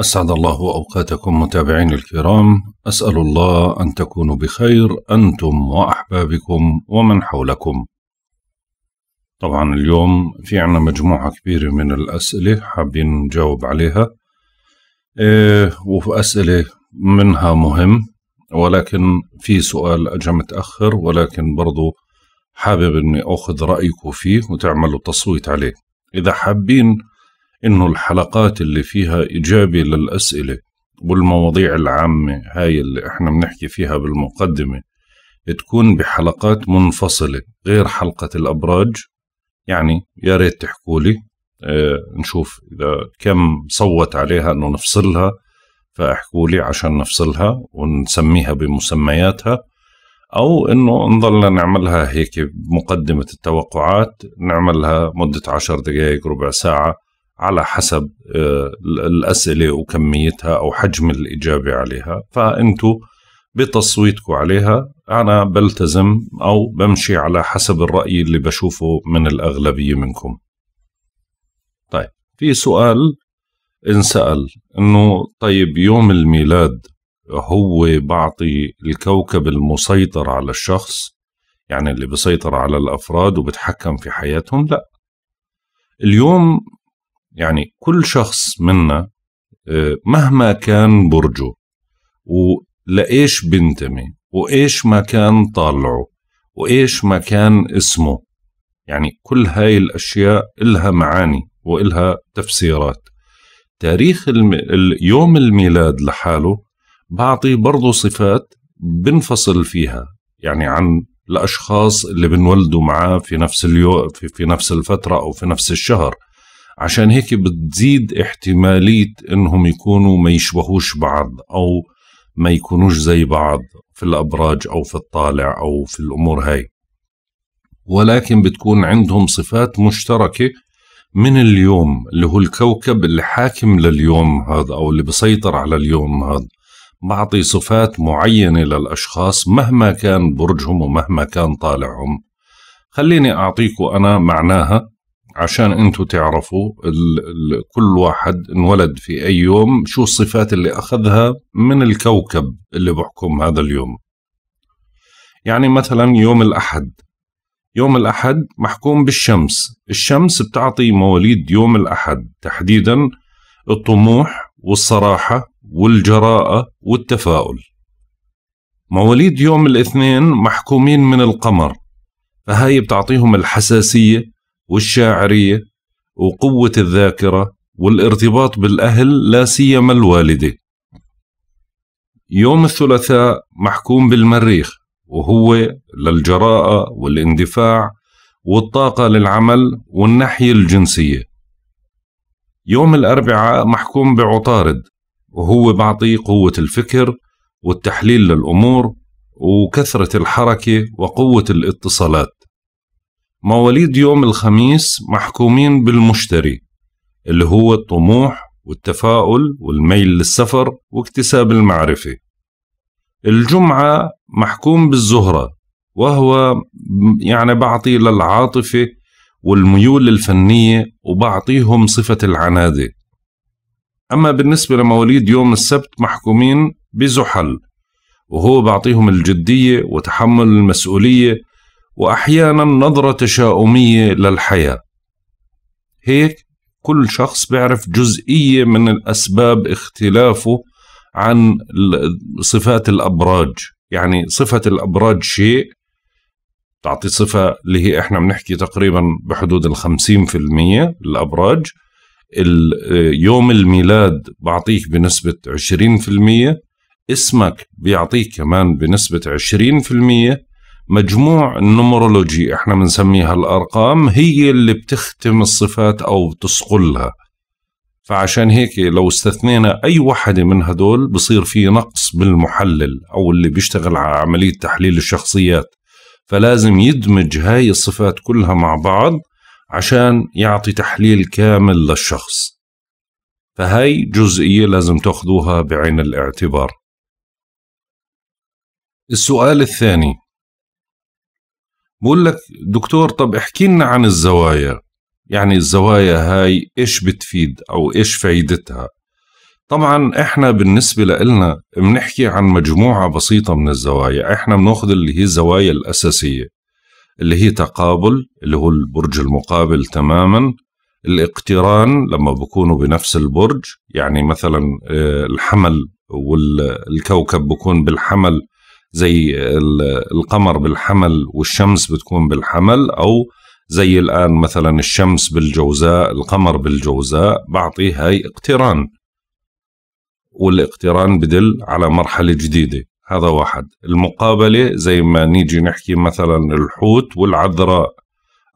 أسعد الله أوقاتكم متابعين الكرام أسأل الله أن تكونوا بخير أنتم وأحبابكم ومن حولكم طبعا اليوم في عنا مجموعة كبيرة من الأسئلة حابين نجاوب عليها إيه وفي أسئلة منها مهم ولكن في سؤال أجا متأخر ولكن برضو حابب أني أخذ رأيكم فيه وتعملوا تصويت عليه إذا حابين انه الحلقات اللي فيها اجابه للاسئله والمواضيع العامه هاي اللي احنا بنحكي فيها بالمقدمه تكون بحلقات منفصله غير حلقه الابراج يعني يا ريت تحكوا لي اه نشوف اذا كم صوت عليها انه نفصلها فاحكوا لي عشان نفصلها ونسميها بمسمياتها او انه نظل نعملها هيك مقدمة التوقعات نعملها مدة عشر دقائق ربع ساعة على حسب آه، الأسئلة وكميتها أو حجم الإجابة عليها فأنتوا بتصويتكم عليها أنا بلتزم أو بمشي على حسب الرأي اللي بشوفه من الأغلبية منكم طيب في سؤال انسأل أنه طيب يوم الميلاد هو بعطي الكوكب المسيطر على الشخص يعني اللي بيسيطر على الأفراد وبتحكم في حياتهم لا اليوم يعني كل شخص منا آه، مهما كان برجه ولإيش بنتمي وإيش ما كان طالعه وإيش ما كان اسمه يعني كل هاي الأشياء إلها معاني وإلها تفسيرات تاريخ يوم الميلاد لحاله بعطي برضه صفات بنفصل فيها يعني عن الاشخاص اللي بنولدوا معاه في نفس اليوم في, في نفس الفتره او في نفس الشهر عشان هيك بتزيد احتمالية انهم يكونوا ما يشبهوش بعض او ما يكونوش زي بعض في الابراج او في الطالع او في الامور هاي ولكن بتكون عندهم صفات مشتركة من اليوم اللي هو الكوكب اللي حاكم لليوم هذا او اللي بيسيطر على اليوم هذا بعطي صفات معينة للأشخاص مهما كان برجهم ومهما كان طالعهم خليني أعطيكم أنا معناها عشان انتم تعرفوا كل واحد انولد في اي يوم شو الصفات اللي اخذها من الكوكب اللي بحكم هذا اليوم يعني مثلا يوم الاحد يوم الاحد محكوم بالشمس الشمس بتعطي مواليد يوم الاحد تحديدا الطموح والصراحه والجراءه والتفاؤل مواليد يوم الاثنين محكومين من القمر فهاي بتعطيهم الحساسيه والشاعريه وقوه الذاكره والارتباط بالاهل لا سيما الوالده. يوم الثلاثاء محكوم بالمريخ وهو للجراءه والاندفاع والطاقه للعمل والناحيه الجنسيه. يوم الاربعاء محكوم بعطارد وهو بعطي قوه الفكر والتحليل للامور وكثره الحركه وقوه الاتصالات. مواليد يوم الخميس محكومين بالمشتري اللي هو الطموح والتفاؤل والميل للسفر واكتساب المعرفة الجمعة محكوم بالزهرة وهو يعني بعطي للعاطفة والميول الفنية وبعطيهم صفة العنادة أما بالنسبة لمواليد يوم السبت محكومين بزحل وهو بعطيهم الجدية وتحمل المسؤولية وأحيانا نظرة تشاؤمية للحياة هيك كل شخص بيعرف جزئية من الأسباب اختلافه عن صفات الأبراج يعني صفة الأبراج شيء تعطي صفة اللي هي احنا بنحكي تقريبا بحدود الخمسين في المية الأبراج يوم الميلاد بعطيك بنسبة عشرين في المية اسمك بيعطيك كمان بنسبة عشرين في المية مجموع النمرولوجي احنا بنسميها الارقام هي اللي بتختم الصفات او بتصقلها فعشان هيك لو استثنينا اي وحده من هدول بصير في نقص بالمحلل او اللي بيشتغل على عمليه تحليل الشخصيات فلازم يدمج هاي الصفات كلها مع بعض عشان يعطي تحليل كامل للشخص فهاي جزئية لازم تاخذوها بعين الاعتبار السؤال الثاني بقول لك دكتور طب احكي لنا عن الزوايا يعني الزوايا هاي ايش بتفيد او ايش فايدتها طبعا احنا بالنسبة لنا بنحكي عن مجموعة بسيطة من الزوايا احنا بناخذ اللي هي الزوايا الأساسية اللي هي تقابل اللي هو البرج المقابل تماما الاقتران لما بكونوا بنفس البرج يعني مثلا آه، الحمل والكوكب بكون بالحمل زي القمر بالحمل والشمس بتكون بالحمل أو زي الآن مثلا الشمس بالجوزاء القمر بالجوزاء بعطي هاي اقتران والاقتران بدل على مرحلة جديدة هذا واحد المقابلة زي ما نيجي نحكي مثلا الحوت والعذراء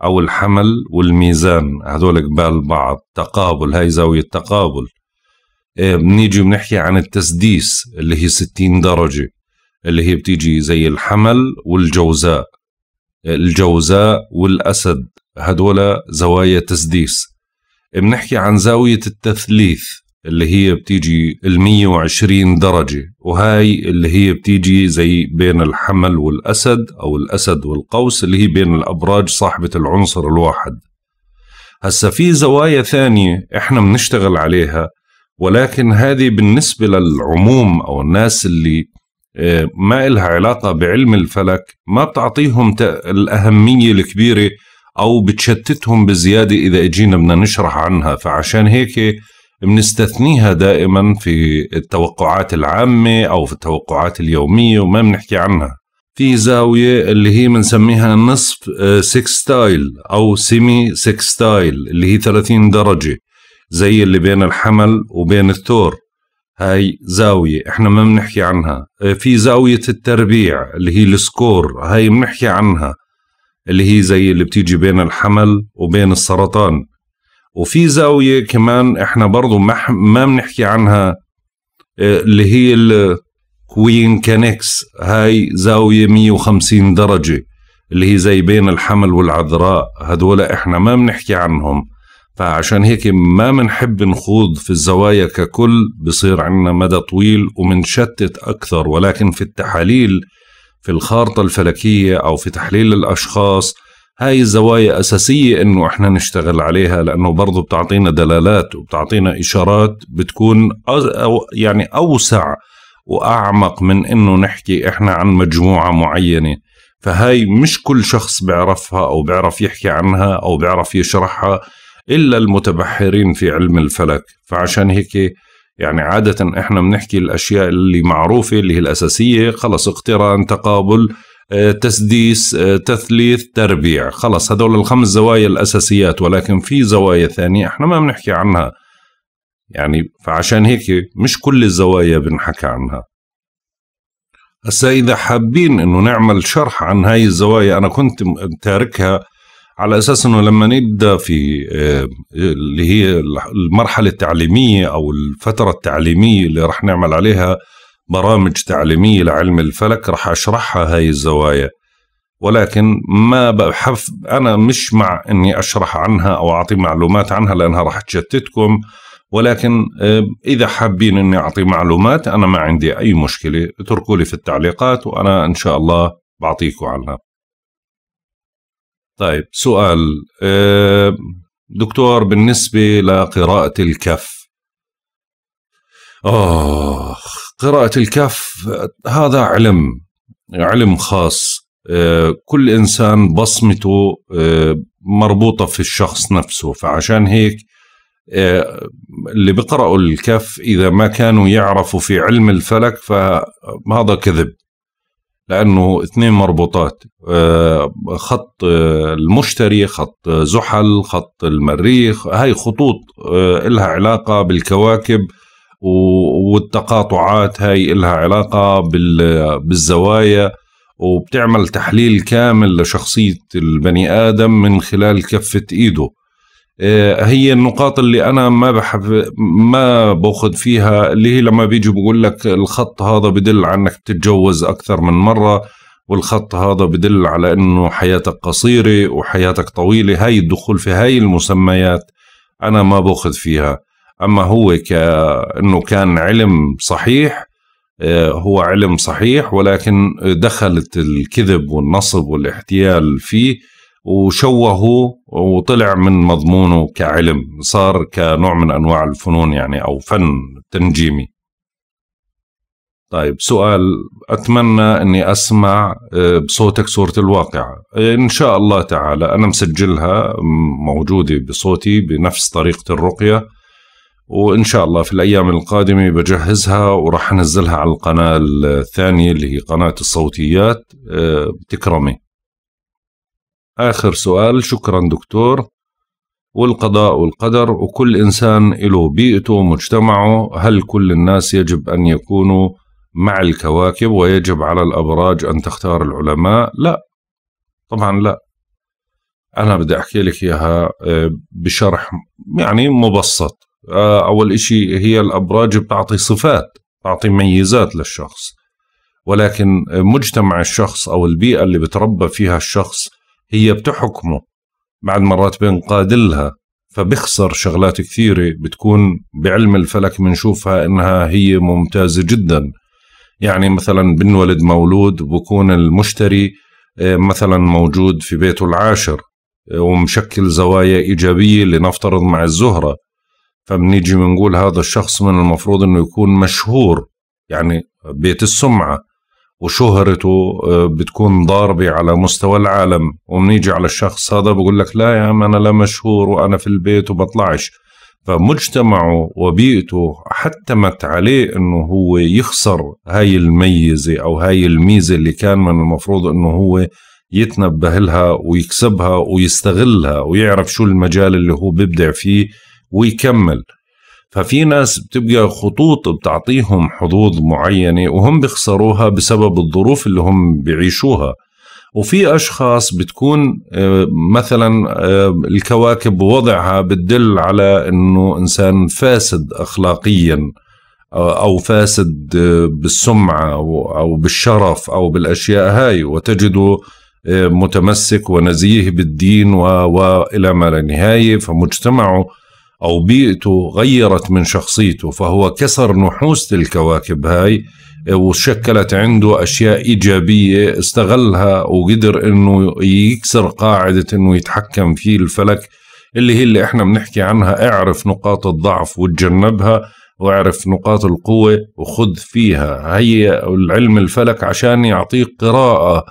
أو الحمل والميزان هذول قبال بعض تقابل هاي زاوية تقابل إيه، بنيجي بنحكي عن التسديس اللي هي 60 درجة اللي هي بتيجي زي الحمل والجوزاء الجوزاء والأسد هدول زوايا تسديس بنحكي عن زاوية التثليث اللي هي بتيجي المية 120 درجة وهاي اللي هي بتيجي زي بين الحمل والأسد أو الأسد والقوس اللي هي بين الأبراج صاحبة العنصر الواحد هسا في زوايا ثانية احنا بنشتغل عليها ولكن هذه بالنسبة للعموم أو الناس اللي ما إلها علاقة بعلم الفلك ما بتعطيهم الأهمية الكبيرة أو بتشتتهم بزيادة إذا إجينا بدنا نشرح عنها فعشان هيك بنستثنيها دائما في التوقعات العامة أو في التوقعات اليومية وما بنحكي عنها في زاوية اللي هي بنسميها نصف سكستايل آه، أو سيمي سكستايل اللي هي 30 درجة زي اللي بين الحمل وبين الثور هاي زاوية احنا ما بنحكي عنها في زاوية التربيع اللي هي السكور هاي بنحكي عنها اللي هي زي اللي بتيجي بين الحمل وبين السرطان وفي زاوية كمان احنا برضو ما بنحكي عنها آه، اللي هي الكوين كانكس هاي زاوية 150 درجة اللي هي زي بين الحمل والعذراء هذول احنا ما بنحكي عنهم فعشان هيك ما بنحب نخوض في الزوايا ككل بصير عندنا مدى طويل ومنشتت أكثر ولكن في التحاليل في الخارطة الفلكية أو في تحليل الأشخاص هاي الزوايا أساسية إنه إحنا نشتغل عليها لأنه برضو بتعطينا دلالات وبتعطينا إشارات بتكون أو يعني أوسع وأعمق من إنه نحكي إحنا عن مجموعة معينة فهاي مش كل شخص بيعرفها أو بيعرف يحكي عنها أو بيعرف يشرحها إلا المتبحرين في علم الفلك فعشان هيك يعني عادة احنا بنحكي الاشياء اللي معروفة اللي هي الاساسية خلص اقتران تقابل آه، تسديس آه، تثليث تربيع خلص هذول الخمس زوايا الاساسيات ولكن في زوايا ثانية احنا ما بنحكي عنها يعني فعشان هيك مش كل الزوايا بنحكى عنها هسا اذا حابين انه نعمل شرح عن هاي الزوايا انا كنت تاركها على اساس انه لما نبدا في آه، اللي هي المرحله التعليميه او الفتره التعليميه اللي راح نعمل عليها برامج تعليميه لعلم الفلك راح اشرحها هاي الزوايا ولكن ما بحف انا مش مع اني اشرح عنها او اعطي معلومات عنها لانها راح تشتتكم ولكن آه، اذا حابين اني اعطي معلومات انا ما عندي اي مشكله اتركوا لي في التعليقات وانا ان شاء الله بعطيكم عنها طيب سؤال آه، دكتور بالنسبة لقراءة الكف آه قراءة الكف هذا علم علم خاص آه، كل إنسان بصمته آه، مربوطة في الشخص نفسه فعشان هيك اللي بقرأوا الكف إذا ما كانوا يعرفوا في علم الفلك فهذا كذب لانه اثنين مربوطات آه، خط آه، المشتري خط آه، زحل خط المريخ هاي خطوط لها علاقه بالكواكب والتقاطعات هاي لها علاقه بالزوايا وبتعمل تحليل كامل لشخصيه البني ادم من خلال كفه ايده آه، هي النقاط اللي انا ما بحب ما باخذ فيها اللي هي لما بيجي بقول لك الخط هذا بدل عنك تتجوز اكثر من مره والخط هذا بدل على انه حياتك قصيره وحياتك طويله هاي الدخول في هاي المسميات انا ما باخذ فيها اما هو كانه كان علم صحيح آه، هو علم صحيح ولكن دخلت الكذب والنصب والاحتيال فيه وشوهوا وطلع من مضمونه كعلم صار كنوع من انواع الفنون يعني او فن تنجيمي طيب سؤال اتمنى اني اسمع آه، بصوتك صوره الواقعه ان شاء الله تعالى انا مسجلها موجوده بصوتي بنفس طريقه الرقيه وان شاء الله في الايام القادمه بجهزها وراح انزلها على القناه الثانيه اللي هي قناه الصوتيات آه، تكرمي آخر سؤال شكرا دكتور والقضاء والقدر وكل إنسان له بيئته ومجتمعه هل كل الناس يجب أن يكونوا مع الكواكب ويجب على الأبراج أن تختار العلماء لا طبعا لا أنا بدي أحكي لك إياها آه، بشرح يعني مبسط آه، أول إشي هي الأبراج بتعطي صفات بتعطي ميزات للشخص ولكن آه، مجتمع الشخص أو البيئة اللي بتربى فيها الشخص هي بتحكمه بعد مرات بنقادلها فبخسر شغلات كثيرة بتكون بعلم الفلك بنشوفها إنها هي ممتازة جدا يعني مثلا بنولد مولود بكون المشتري آه، مثلا موجود في بيته العاشر آه، ومشكل زوايا إيجابية لنفترض مع الزهرة فبنيجي بنقول هذا الشخص من المفروض انه يكون مشهور يعني بيت السمعة وشهرته آه، بتكون ضاربة على مستوى العالم ومنيجي على الشخص هذا بقول لك لا يا عم أنا لا مشهور وأنا في البيت وبطلعش فمجتمعه وبيئته حتمت عليه انه هو يخسر هاي الميزة او هاي الميزة اللي كان من المفروض انه هو يتنبه لها ويكسبها ويستغلها ويعرف شو المجال اللي هو بيبدع فيه ويكمل ففي ناس بتبقى خطوط بتعطيهم حظوظ معينة وهم بيخسروها بسبب الظروف اللي هم بيعيشوها وفي أشخاص بتكون آه، مثلا آه، الكواكب ووضعها بتدل على أنه إنسان فاسد أخلاقياً آه، أو فاسد بالسمعة أو بالشرف أو بالأشياء هاي وتجده متمسك ونزيه بالدين وإلى ما لا نهاية فمجتمعه أو بيئته غيرت من شخصيته فهو كسر نحوس الكواكب هاي وشكلت عنده أشياء إيجابية استغلها وقدر أنه يكسر قاعدة أنه يتحكم فيه الفلك اللي هي اللي احنا بنحكي عنها اعرف نقاط الضعف وتجنبها واعرف نقاط القوة وخذ فيها هي العلم الفلك عشان يعطيك قراءة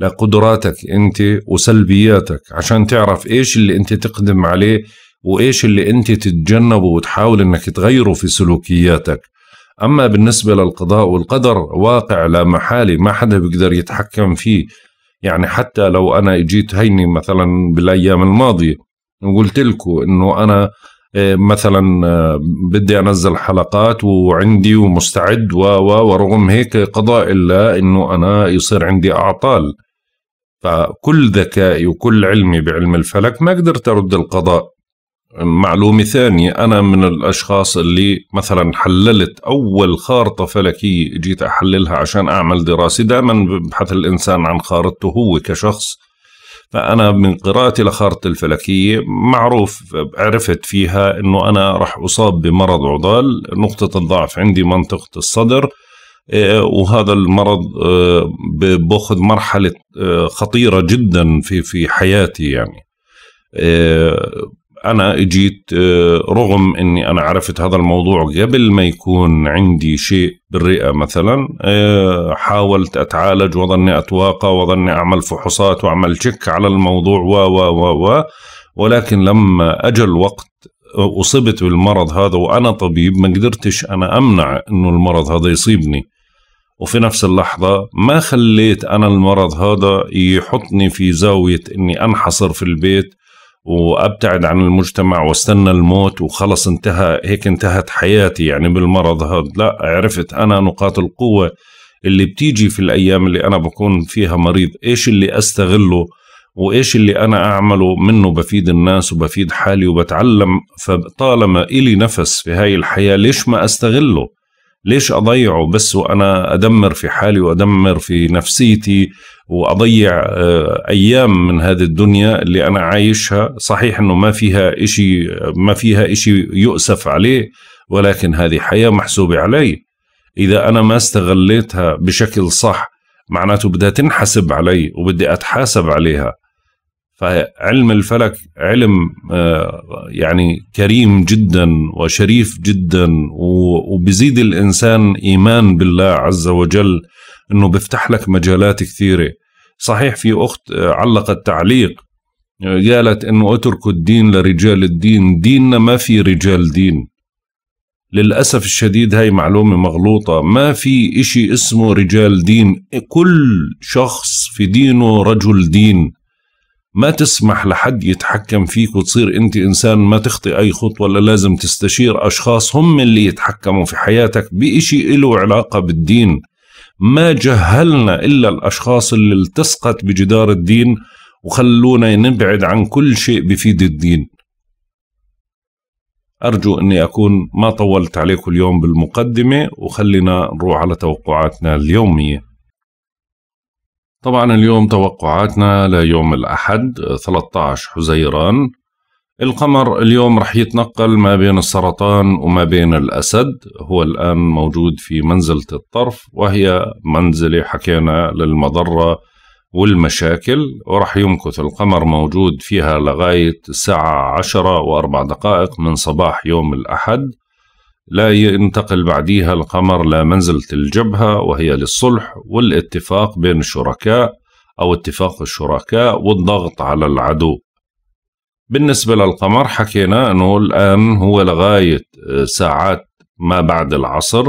لقدراتك انت وسلبياتك عشان تعرف ايش اللي انت تقدم عليه وايش اللي انت تتجنبه وتحاول انك تغيره في سلوكياتك اما بالنسبه للقضاء والقدر واقع لا محالي ما حدا بيقدر يتحكم فيه يعني حتى لو انا اجيت هيني مثلا بالايام الماضيه وقلت لكم انه انا آه، مثلا آه، بدي انزل حلقات وعندي ومستعد و ورغم هيك قضاء الله انه انا يصير عندي اعطال فكل ذكائي وكل علمي بعلم الفلك ما قدرت ارد القضاء معلومة ثانية أنا من الأشخاص اللي مثلا حللت أول خارطة فلكية جيت أحللها عشان أعمل دراسة دائما ببحث الإنسان عن خارطته هو كشخص فأنا من قراءتي لخارطة الفلكية معروف عرفت فيها أنه أنا راح أصاب بمرض عضال نقطة الضعف عندي منطقة الصدر إيه، وهذا المرض إيه، باخذ مرحلة إيه، خطيرة جدا في في حياتي يعني انا اجيت آه، رغم اني انا عرفت هذا الموضوع قبل ما يكون عندي شيء بالرئه مثلا آه، حاولت اتعالج وظني اتواقى وظني اعمل فحوصات واعمل تشيك على الموضوع و و و و ولكن لما اجى الوقت آه، اصبت بالمرض هذا وانا طبيب ما قدرتش انا امنع انه المرض هذا يصيبني وفي نفس اللحظة ما خليت أنا المرض هذا يحطني في زاوية أني أنحصر في البيت وابتعد عن المجتمع واستنى الموت وخلص انتهى هيك انتهت حياتي يعني بالمرض هذا لا عرفت انا نقاط القوه اللي بتيجي في الايام اللي انا بكون فيها مريض ايش اللي استغله وايش اللي انا اعمله منه بفيد الناس وبفيد حالي وبتعلم فطالما الي نفس في هاي الحياه ليش ما استغله ليش اضيعه بس وانا ادمر في حالي وادمر في نفسيتي واضيع آه، ايام من هذه الدنيا اللي انا عايشها صحيح انه ما فيها إشي ما فيها إشي يؤسف عليه ولكن هذه حياه محسوبه علي اذا انا ما استغليتها بشكل صح معناته بدها تنحسب علي وبدي اتحاسب عليها فعلم الفلك علم آه، يعني كريم جدا وشريف جدا وبزيد الانسان ايمان بالله عز وجل انه بيفتح لك مجالات كثيره صحيح في اخت علقت تعليق قالت انه اتركوا الدين لرجال الدين ديننا ما في رجال دين للأسف الشديد هاي معلومة مغلوطة ما في إشي اسمه رجال دين كل شخص في دينه رجل دين ما تسمح لحد يتحكم فيك وتصير أنت إنسان ما تخطي أي خطوة ولا لازم تستشير أشخاص هم اللي يتحكموا في حياتك بإشي له علاقة بالدين ما جهلنا إلا الأشخاص اللي التصقت بجدار الدين وخلونا نبعد عن كل شيء بفيد الدين أرجو أني أكون ما طولت عليكم اليوم بالمقدمة وخلينا نروح على توقعاتنا اليومية طبعا اليوم توقعاتنا ليوم الأحد 13 حزيران القمر اليوم رح يتنقل ما بين السرطان وما بين الأسد هو الآن موجود في منزلة الطرف وهي منزلة حكينا للمضرة والمشاكل ورح يمكث القمر موجود فيها لغاية الساعة عشرة وأربع دقائق من صباح يوم الأحد لا ينتقل بعديها القمر لمنزلة الجبهة وهي للصلح والاتفاق بين الشركاء أو اتفاق الشركاء والضغط على العدو بالنسبة للقمر حكينا أنه الآن هو لغاية آه، ساعات ما بعد العصر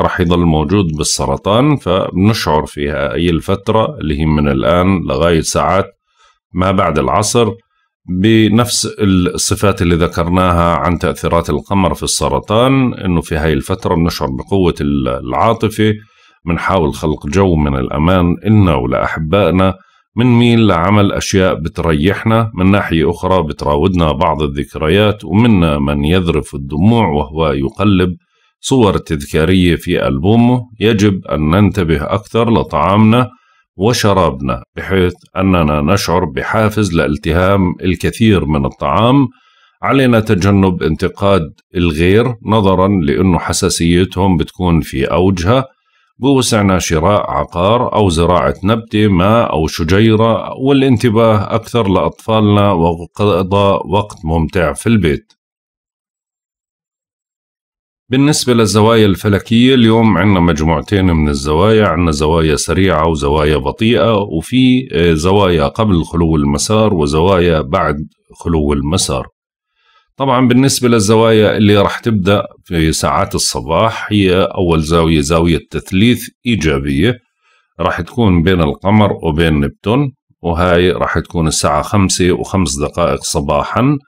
رح يضل موجود بالسرطان فبنشعر في أي الفترة اللي هي من الآن لغاية ساعات ما بعد العصر بنفس الصفات اللي ذكرناها عن تأثيرات القمر في السرطان أنه في هاي الفترة بنشعر بقوة العاطفة بنحاول خلق جو من الأمان إلنا ولأحبائنا من ميل لعمل أشياء بتريحنا من ناحية أخرى بتراودنا بعض الذكريات ومنا من يذرف الدموع وهو يقلب صور تذكارية في ألبومه يجب أن ننتبه أكثر لطعامنا وشرابنا بحيث أننا نشعر بحافز لالتهام الكثير من الطعام علينا تجنب انتقاد الغير نظرا لأنه حساسيتهم بتكون في أوجها بوسعنا شراء عقار أو زراعة نبتة ماء أو شجيرة والانتباه أكثر لأطفالنا وقضاء وقت ممتع في البيت بالنسبة للزوايا الفلكية اليوم عندنا مجموعتين من الزوايا عندنا زوايا سريعة وزوايا بطيئة وفي آه، زوايا قبل خلو المسار وزوايا بعد خلو المسار طبعا بالنسبة للزوايا اللي راح تبدأ في ساعات الصباح هي أول زاوية زاوية تثليث إيجابية راح تكون بين القمر وبين نبتون وهاي راح تكون الساعة خمسة وخمس دقائق صباحا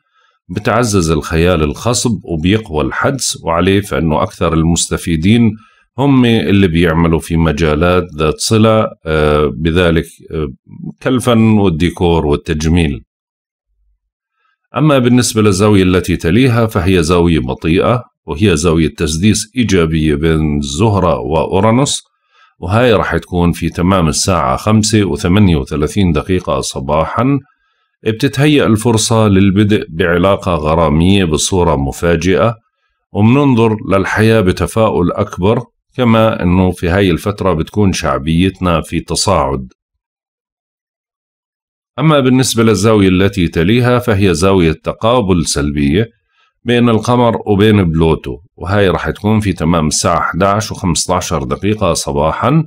بتعزز الخيال الخصب وبيقوى الحدس وعليه فإنه أكثر المستفيدين هم اللي بيعملوا في مجالات ذات صلة آه، بذلك آه، كالفن والديكور والتجميل أما بالنسبة للزاوية التي تليها فهي زاوية بطيئة وهي زاوية تسديس إيجابية بين الزهرة وأورانوس وهاي راح تكون في تمام الساعة 5 و 38 دقيقة صباحا بتتهيأ الفرصة للبدء بعلاقة غرامية بصورة مفاجئة وبننظر للحياة بتفاؤل أكبر كما أنه في هاي الفترة بتكون شعبيتنا في تصاعد أما بالنسبة للزاوية التي تليها فهي زاوية تقابل سلبية بين القمر وبين بلوتو وهي راح تكون في تمام الساعة 11 و15 دقيقة صباحا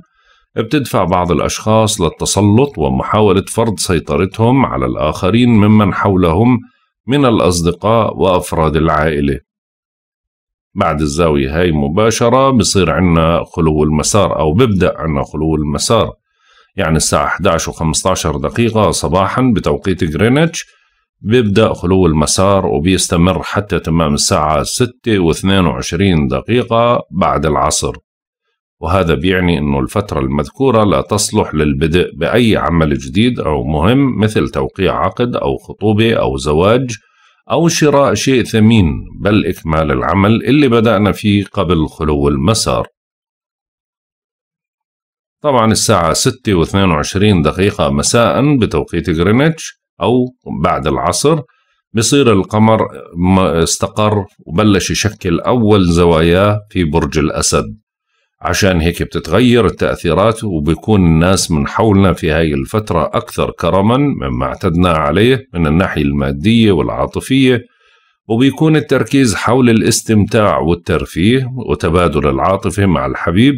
بتدفع بعض الأشخاص للتسلط ومحاولة فرض سيطرتهم على الآخرين ممن حولهم من الأصدقاء وأفراد العائلة بعد الزاوية هاي مباشرة بصير عنا خلو المسار أو ببدأ عنا خلو المسار يعني الساعة 11 و15 دقيقة صباحا بتوقيت غرينتش بيبدأ خلو المسار وبيستمر حتى تمام الساعة 6 و22 دقيقة بعد العصر وهذا بيعني أنه الفترة المذكورة لا تصلح للبدء بأي عمل جديد أو مهم مثل توقيع عقد أو خطوبة أو زواج أو شراء شيء ثمين بل إكمال العمل اللي بدأنا فيه قبل خلو المسار طبعا الساعة 6 و22 دقيقة مساء بتوقيت غرينتش أو بعد العصر بصير القمر استقر وبلش يشكل أول زواياه في برج الأسد عشان هيك بتتغير التأثيرات وبيكون الناس من حولنا في هاي الفترة أكثر كرما مما اعتدنا عليه من الناحية المادية والعاطفية وبيكون التركيز حول الاستمتاع والترفيه وتبادل العاطفة مع الحبيب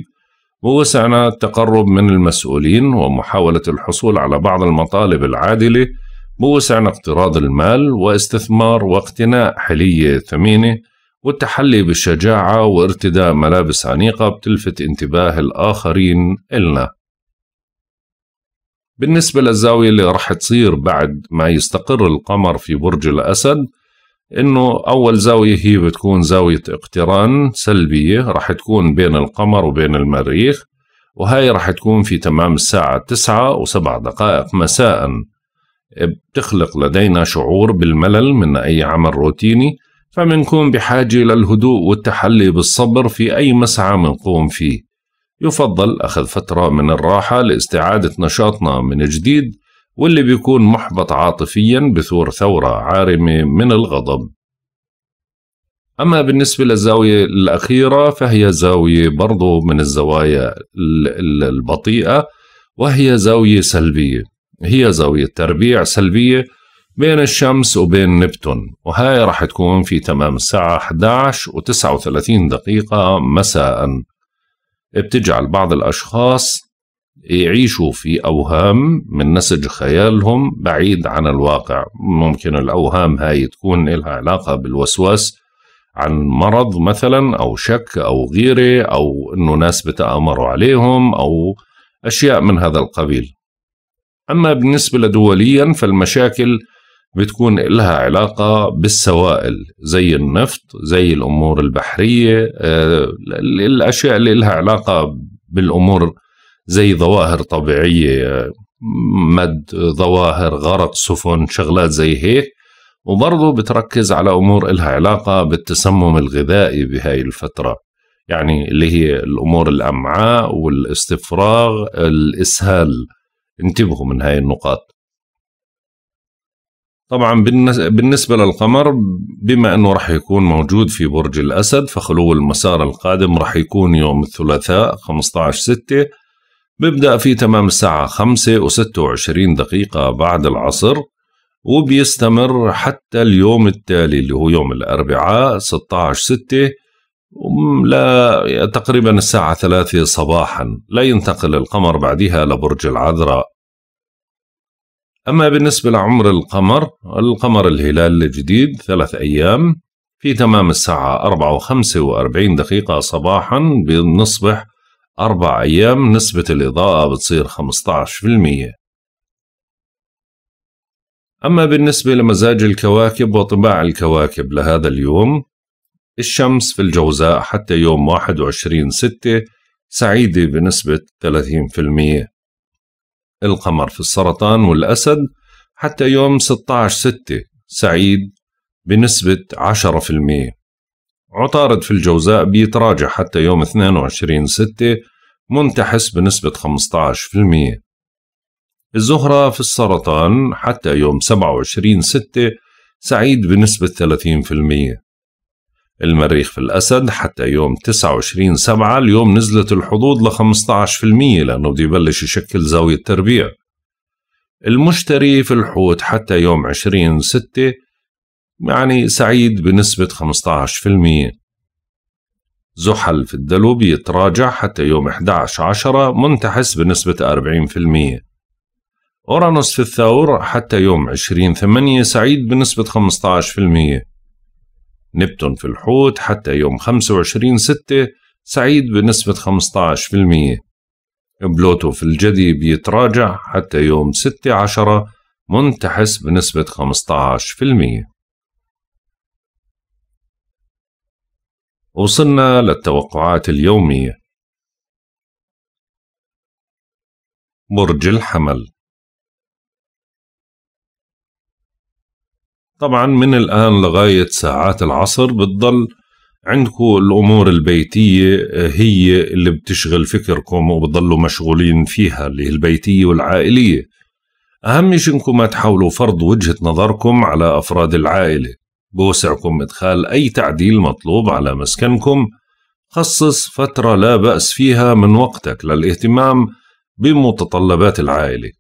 ووسعنا التقرب من المسؤولين ومحاولة الحصول على بعض المطالب العادلة بوسعنا اقتراض المال واستثمار واقتناء حلية ثمينة والتحلي بالشجاعة وارتداء ملابس أنيقة بتلفت انتباه الآخرين إلنا بالنسبة للزاوية اللي راح تصير بعد ما يستقر القمر في برج الأسد انه اول زاويه هي بتكون زاويه اقتران سلبيه راح تكون بين القمر وبين المريخ وهي راح تكون في تمام الساعه 9 و7 دقائق مساء بتخلق لدينا شعور بالملل من اي عمل روتيني فمنكون بحاجه للهدوء والتحلي بالصبر في اي مسعى منقوم فيه يفضل اخذ فتره من الراحه لاستعاده نشاطنا من جديد واللي بيكون محبط عاطفيا بثور ثورة عارمة من الغضب أما بالنسبة للزاوية الأخيرة فهي زاوية برضو من الزوايا البطيئة وهي زاوية سلبية هي زاوية تربيع سلبية بين الشمس وبين نبتون وهاي راح تكون في تمام الساعة 11 و 39 دقيقة مساءً بتجعل بعض الأشخاص يعيشوا في أوهام من نسج خيالهم بعيد عن الواقع ممكن الأوهام هاي تكون لها علاقة بالوسواس عن مرض مثلا أو شك أو غيرة أو أنه ناس بتآمروا عليهم أو أشياء من هذا القبيل أما بالنسبة لدوليا فالمشاكل بتكون لها علاقة بالسوائل زي النفط زي الأمور البحرية آه، الأشياء اللي لها علاقة بالأمور زي ظواهر طبيعيه مد ظواهر غرق سفن شغلات زي هيك وبرضه بتركز على امور إلها علاقه بالتسمم الغذائي بهاي الفتره يعني اللي هي الامور الامعاء والاستفراغ الاسهال انتبهوا من هاي النقاط طبعا بالنسبة للقمر بما أنه رح يكون موجود في برج الأسد فخلو المسار القادم رح يكون يوم الثلاثاء 15 ستة بيبدأ في تمام الساعة خمسة وستة وعشرين دقيقة بعد العصر وبيستمر حتى اليوم التالي اللي هو يوم الأربعاء عشر ستة لا تقريبا الساعة ثلاثة صباحا لا ينتقل القمر بعدها لبرج العذراء أما بالنسبة لعمر القمر القمر الهلال الجديد ثلاث أيام في تمام الساعة أربعة وخمسة وأربعين دقيقة صباحا بنصبح أربع أيام نسبة الإضاءة بتصير 15% أما بالنسبة لمزاج الكواكب وطباع الكواكب لهذا اليوم الشمس في الجوزاء حتى يوم 21 ستة سعيدة بنسبة 30% القمر في السرطان والأسد حتى يوم 16 ستة سعيد بنسبة 10% عطارد في الجوزاء بيتراجع حتى يوم 22 6 منتحس بنسبة 15% الزهرة في السرطان حتى يوم 27 6 سعيد بنسبة 30% المريخ في الأسد حتى يوم 29 7 اليوم نزلت الحظوظ ل 15% لأنه بده يبلش يشكل زاوية تربيع المشتري في الحوت حتى يوم 20 ستة يعني سعيد بنسبة 15% زحل في الدلو بيتراجع حتى يوم 11 عشرة منتحس بنسبة 40% أورانوس في الثور حتى يوم 20 ثمانية سعيد بنسبة 15% نبتون في الحوت حتى يوم 25 ستة سعيد بنسبة 15% بلوتو في الجدي بيتراجع حتى يوم ستة عشرة منتحس بنسبة 15% وصلنا للتوقعات اليومية برج الحمل طبعا من الآن لغاية ساعات العصر بتضل عندكم الأمور البيتية هي اللي بتشغل فكركم وبتضلوا مشغولين فيها اللي هي البيتية والعائلية أهم شيء إنكم ما تحاولوا فرض وجهة نظركم على أفراد العائلة بوسعكم إدخال أي تعديل مطلوب على مسكنكم خصص فترة لا بأس فيها من وقتك للاهتمام بمتطلبات العائلة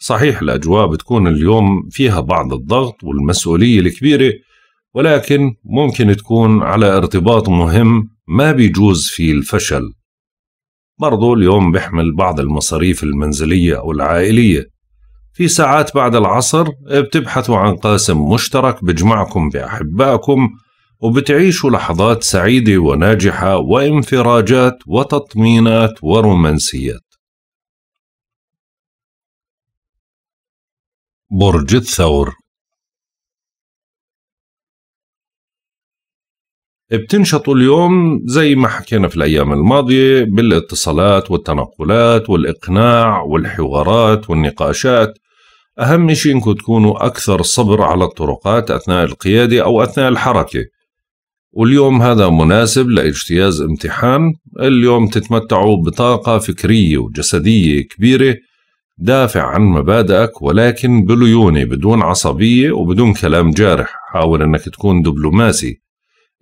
صحيح الأجواء بتكون اليوم فيها بعض الضغط والمسؤولية الكبيرة ولكن ممكن تكون على ارتباط مهم ما بيجوز فيه الفشل برضو اليوم بيحمل بعض المصاريف المنزلية أو العائلية في ساعات بعد العصر بتبحثوا عن قاسم مشترك بجمعكم بأحبائكم وبتعيشوا لحظات سعيدة وناجحة وانفراجات وتطمينات ورومانسيات برج الثور بتنشطوا اليوم زي ما حكينا في الأيام الماضية بالاتصالات والتنقلات والإقناع والحوارات والنقاشات أهم شيء إنكم تكونوا أكثر صبر على الطرقات أثناء القيادة أو أثناء الحركة واليوم هذا مناسب لاجتياز امتحان اليوم تتمتعوا بطاقة فكرية وجسدية كبيرة دافع عن مبادئك ولكن بليونة بدون عصبية وبدون كلام جارح حاول أنك تكون دبلوماسي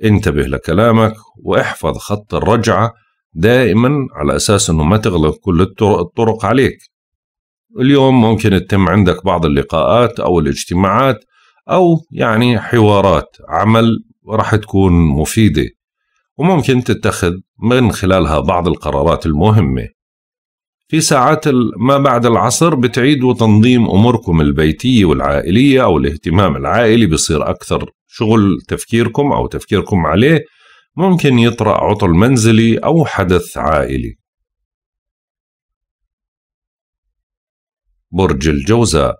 انتبه لكلامك واحفظ خط الرجعة دائما على أساس أنه ما تغلق كل الطرق عليك اليوم ممكن تتم عندك بعض اللقاءات أو الاجتماعات أو يعني حوارات عمل راح تكون مفيدة وممكن تتخذ من خلالها بعض القرارات المهمة في ساعات ما بعد العصر بتعيدوا تنظيم أموركم البيتية والعائلية أو الاهتمام العائلي بصير أكثر شغل تفكيركم أو تفكيركم عليه ممكن يطرأ عطل منزلي أو حدث عائلي برج الجوزاء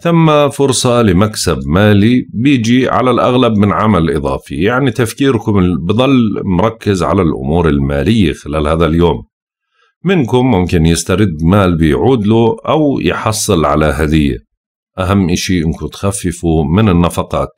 ثم فرصة لمكسب مالي بيجي على الأغلب من عمل إضافي يعني تفكيركم بظل مركز على الأمور المالية خلال هذا اليوم منكم ممكن يسترد مال بيعود له أو يحصل على هدية أهم إشي إنكم تخففوا من النفقات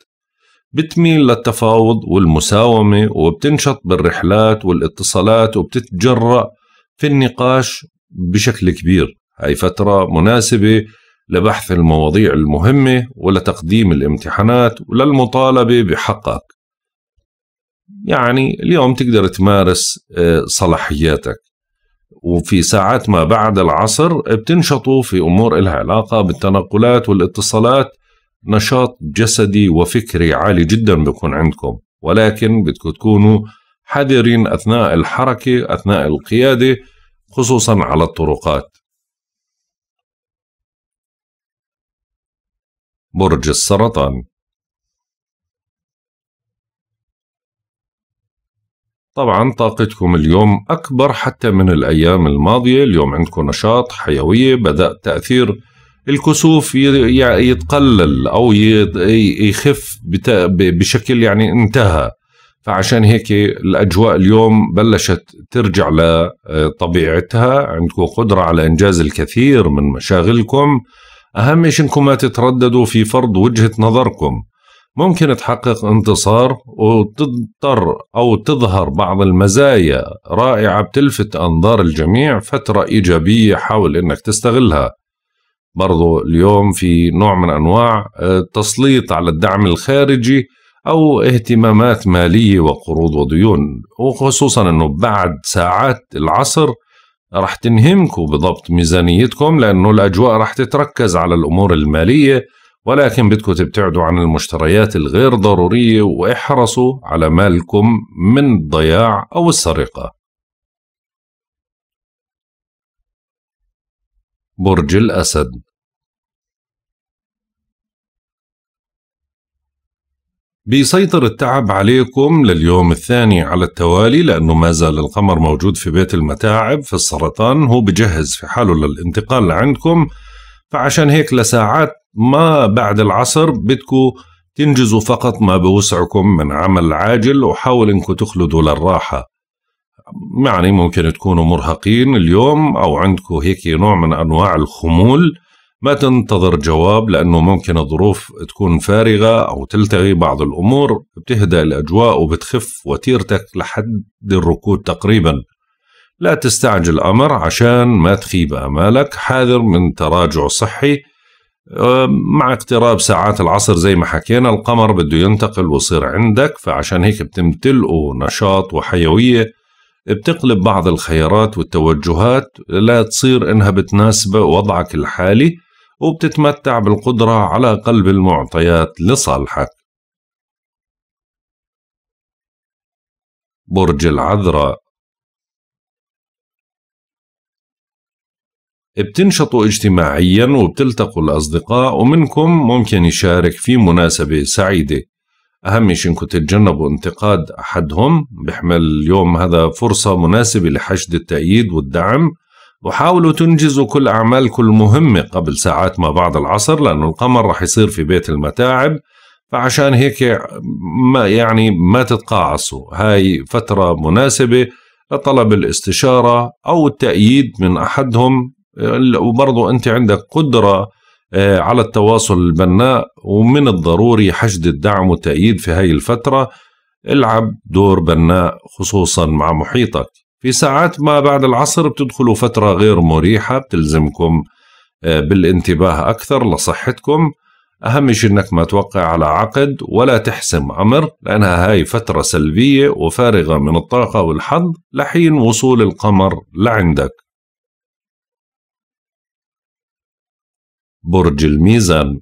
بتميل للتفاوض والمساومة وبتنشط بالرحلات والاتصالات وبتتجرأ في النقاش بشكل كبير هاي فترة مناسبة لبحث المواضيع المهمة ولتقديم الامتحانات وللمطالبة بحقك يعني اليوم تقدر تمارس آه، صلاحياتك وفي ساعات ما بعد العصر بتنشطوا في أمور إلها علاقة بالتنقلات والاتصالات نشاط جسدي وفكري عالي جدا بيكون عندكم ولكن بدكم تكونوا حذرين أثناء الحركة أثناء القيادة خصوصا على الطرقات برج السرطان طبعا طاقتكم اليوم أكبر حتى من الأيام الماضية اليوم عندكم نشاط حيوية بدأ تأثير الكسوف يتقلل أو يخف بشكل يعني انتهى فعشان هيك الأجواء اليوم بلشت ترجع لطبيعتها عندكم قدرة على إنجاز الكثير من مشاغلكم أهم شيء إنكم ما تترددوا في فرض وجهة نظركم ممكن تحقق انتصار وتضطر أو تظهر بعض المزايا رائعة بتلفت أنظار الجميع فترة إيجابية حاول أنك تستغلها برضو اليوم في نوع من أنواع التسليط آه، على الدعم الخارجي أو اهتمامات مالية وقروض وديون وخصوصا أنه بعد ساعات العصر رح تنهمكوا بضبط ميزانيتكم لأنه الأجواء رح تتركز على الأمور المالية ولكن بدكم تبتعدوا عن المشتريات الغير ضرورية واحرصوا على مالكم من الضياع أو السرقة برج الأسد بيسيطر التعب عليكم لليوم الثاني على التوالي لأنه ما زال القمر موجود في بيت المتاعب في السرطان هو بجهز في حاله للانتقال عندكم فعشان هيك لساعات ما بعد العصر بدكم تنجزوا فقط ما بوسعكم من عمل عاجل وحاول انكم تخلدوا للراحة يعني ممكن تكونوا مرهقين اليوم او عندكم هيك نوع من انواع الخمول ما تنتظر جواب لانه ممكن الظروف تكون فارغه او تلتغي بعض الامور بتهدأ الاجواء وبتخف وتيرتك لحد الركود تقريبا لا تستعجل الامر عشان ما تخيب امالك حاذر من تراجع صحي مع اقتراب ساعات العصر زي ما حكينا القمر بده ينتقل ويصير عندك فعشان هيك بتمتلئه نشاط وحيوية بتقلب بعض الخيارات والتوجهات لا تصير انها بتناسب وضعك الحالي وبتتمتع بالقدرة على قلب المعطيات لصالحك برج العذراء بتنشطوا اجتماعيا وبتلتقوا الأصدقاء ومنكم ممكن يشارك في مناسبة سعيدة أهم شيء إنكم تتجنبوا انتقاد أحدهم بحمل اليوم هذا فرصة مناسبة لحشد التأييد والدعم وحاولوا تنجزوا كل أعمالكم المهمة قبل ساعات ما بعد العصر لأنه القمر رح يصير في بيت المتاعب فعشان هيك ما يعني ما تتقاعصوا هاي فترة مناسبة لطلب الاستشارة أو التأييد من أحدهم وبرضه انت عندك قدره آه، على التواصل البناء ومن الضروري حشد الدعم والتأييد في هاي الفترة العب دور بناء خصوصا مع محيطك في ساعات ما بعد العصر بتدخلوا فترة غير مريحة بتلزمكم آه، بالانتباه أكثر لصحتكم أهم شيء أنك ما توقع على عقد ولا تحسم أمر لأنها هاي فترة سلبية وفارغة من الطاقة والحظ لحين وصول القمر لعندك برج الميزان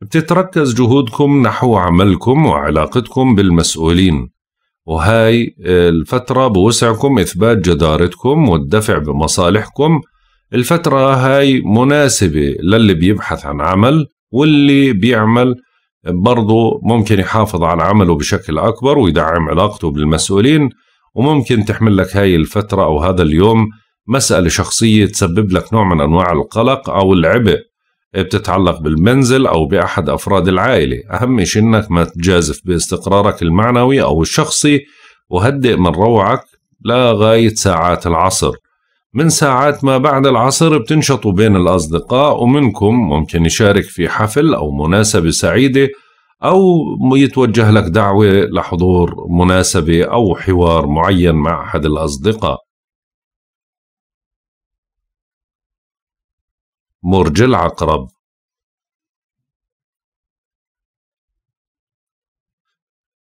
بتتركز جهودكم نحو عملكم وعلاقتكم بالمسؤولين وهاي الفترة بوسعكم إثبات جدارتكم والدفع بمصالحكم الفترة هاي مناسبة للي بيبحث عن عمل واللي بيعمل برضه ممكن يحافظ على عمله بشكل أكبر ويدعم علاقته بالمسؤولين وممكن تحمل لك هاي الفترة أو هذا اليوم مسألة شخصية تسبب لك نوع من أنواع القلق أو العبء إيه، بتتعلق بالمنزل أو بأحد أفراد العائلة أهم شيء أنك ما تجازف باستقرارك المعنوي أو الشخصي وهدئ من روعك لغاية ساعات العصر من ساعات ما بعد العصر بتنشطوا بين الأصدقاء ومنكم ممكن يشارك في حفل أو مناسبة سعيدة أو يتوجه لك دعوة لحضور مناسبة أو حوار معين مع أحد الأصدقاء برج العقرب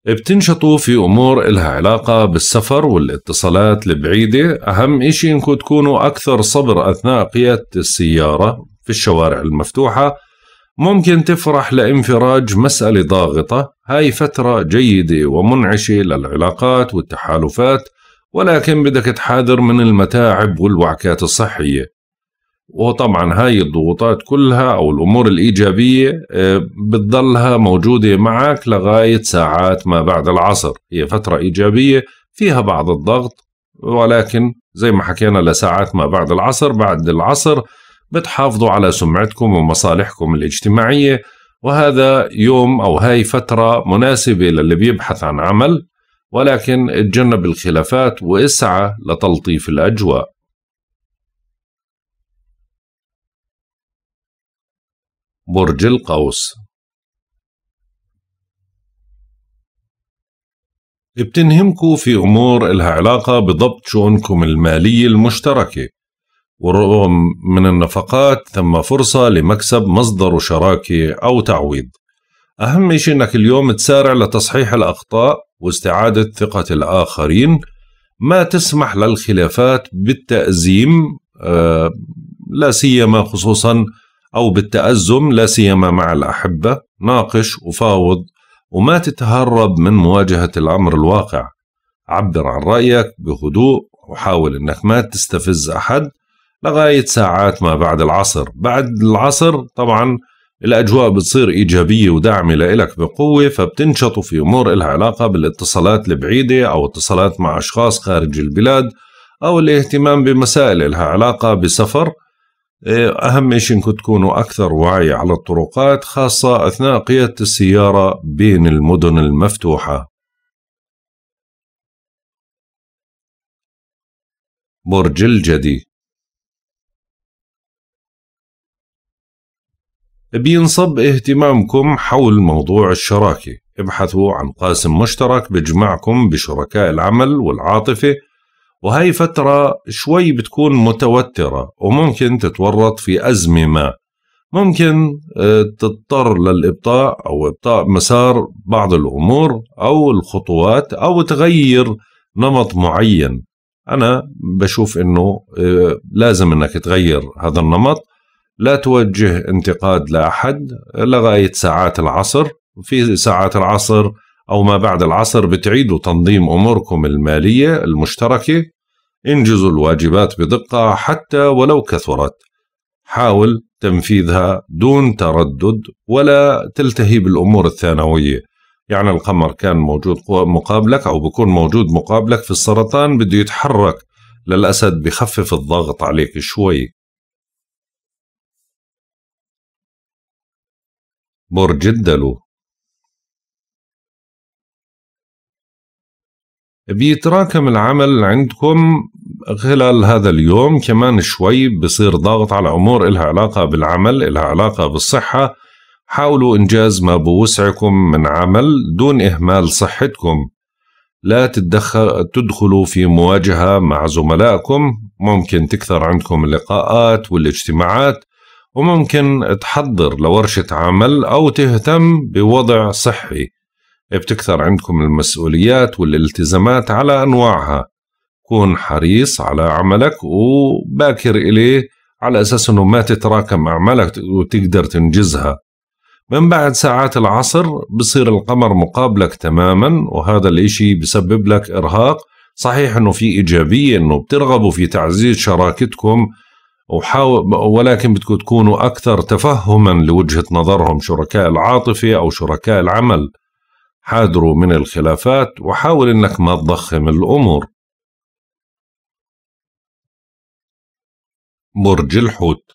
بتنشطوا في أمور إلها علاقة بالسفر والاتصالات البعيدة أهم إشي إنكم تكونوا أكثر صبر أثناء قيادة السيارة في الشوارع المفتوحة ممكن تفرح لانفراج مسألة ضاغطة هاي فترة جيدة ومنعشة للعلاقات والتحالفات ولكن بدك تحاذر من المتاعب والوعكات الصحية وطبعا هاي الضغوطات كلها او الامور الايجابيه آه، بتضلها موجوده معك لغايه ساعات ما بعد العصر هي فتره ايجابيه فيها بعض الضغط ولكن زي ما حكينا لساعات ما بعد العصر بعد العصر بتحافظوا على سمعتكم ومصالحكم الاجتماعيه وهذا يوم او هاي فتره مناسبه للي بيبحث عن عمل ولكن اتجنب الخلافات واسعى لتلطيف الاجواء برج القوس بتنهمكوا في أمور إلها علاقة بضبط شؤونكم المالية المشتركة ورغم من النفقات ثم فرصة لمكسب مصدر شراكة أو تعويض أهم شيء أنك اليوم تسارع لتصحيح الأخطاء واستعادة ثقة الآخرين ما تسمح للخلافات بالتأزيم آه، لا سيما خصوصا أو بالتأزم لا سيما مع الأحبة ناقش وفاوض وما تتهرب من مواجهة الأمر الواقع عبر عن رأيك بهدوء وحاول أنك ما تستفز أحد لغاية ساعات ما بعد العصر بعد العصر طبعا الأجواء بتصير إيجابية وداعمة لإلك بقوة فبتنشطوا في أمور إلها علاقة بالاتصالات البعيدة أو اتصالات مع أشخاص خارج البلاد أو الاهتمام بمسائل إلها علاقة بسفر إيه، أهم شيء أنكم تكونوا أكثر وعي على الطرقات خاصة أثناء قيادة السيارة بين المدن المفتوحة برج الجدي بينصب اهتمامكم حول موضوع الشراكة ابحثوا عن قاسم مشترك بجمعكم بشركاء العمل والعاطفة وهي فترة شوي بتكون متوترة وممكن تتورط في أزمة ما ممكن آه، تضطر للإبطاء أو إبطاء مسار بعض الأمور أو الخطوات أو تغير نمط معين أنا بشوف أنه آه، لازم أنك تغير هذا النمط لا توجه انتقاد لأحد لغاية ساعات العصر في ساعات العصر أو ما بعد العصر بتعيدوا تنظيم أموركم المالية المشتركة انجزوا الواجبات بدقة حتى ولو كثرت حاول تنفيذها دون تردد ولا تلتهي بالأمور الثانوية يعني القمر كان موجود مقابلك أو بكون موجود مقابلك في السرطان بده يتحرك للأسد بخفف الضغط عليك شوي برج الدلو بيتراكم العمل عندكم خلال هذا اليوم كمان شوي بصير ضغط على أمور إلها علاقة بالعمل إلها علاقة بالصحة حاولوا إنجاز ما بوسعكم من عمل دون إهمال صحتكم لا تدخل تدخلوا في مواجهة مع زملائكم ممكن تكثر عندكم اللقاءات والاجتماعات وممكن تحضر لورشة عمل أو تهتم بوضع صحي بتكثر عندكم المسؤوليات والالتزامات على أنواعها كون حريص على عملك وباكر إليه على أساس أنه ما تتراكم أعمالك وتقدر تنجزها من بعد ساعات العصر بصير القمر مقابلك تماما وهذا الإشي بسبب لك إرهاق صحيح أنه في إيجابية أنه بترغبوا في تعزيز شراكتكم وحاول ولكن بدكم تكونوا أكثر تفهما لوجهة نظرهم شركاء العاطفة أو شركاء العمل حاذروا من الخلافات وحاول انك ما تضخم الامور برج الحوت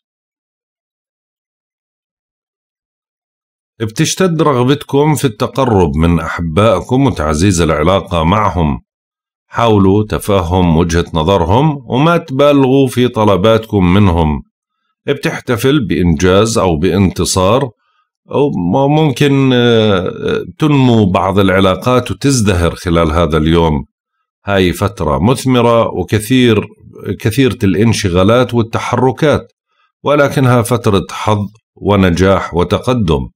بتشتد رغبتكم في التقرب من احبائكم وتعزيز العلاقه معهم حاولوا تفهم وجهه نظرهم وما تبالغوا في طلباتكم منهم بتحتفل بانجاز او بانتصار أو ممكن آه، آه، تنمو بعض العلاقات وتزدهر خلال هذا اليوم هاي فترة مثمرة وكثير كثيرة الانشغالات والتحركات ولكنها فترة حظ ونجاح وتقدم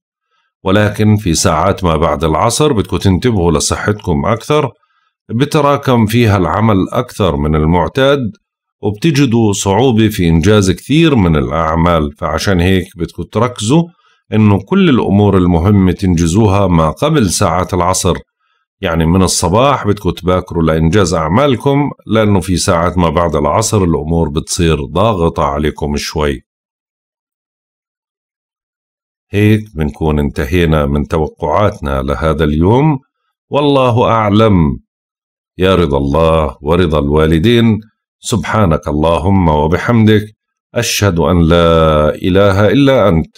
ولكن في ساعات ما بعد العصر بدكم تنتبهوا لصحتكم أكثر بتراكم فيها العمل أكثر من المعتاد وبتجدوا صعوبة في إنجاز كثير من الأعمال فعشان هيك بدكم تركزوا أنه كل الأمور المهمة تنجزوها ما قبل ساعات العصر يعني من الصباح بدكم تباكروا لإنجاز أعمالكم لأنه في ساعات ما بعد العصر الأمور بتصير ضاغطة عليكم شوي هيك بنكون انتهينا من توقعاتنا لهذا اليوم والله أعلم يا رضا الله ورضا الوالدين سبحانك اللهم وبحمدك أشهد أن لا إله إلا أنت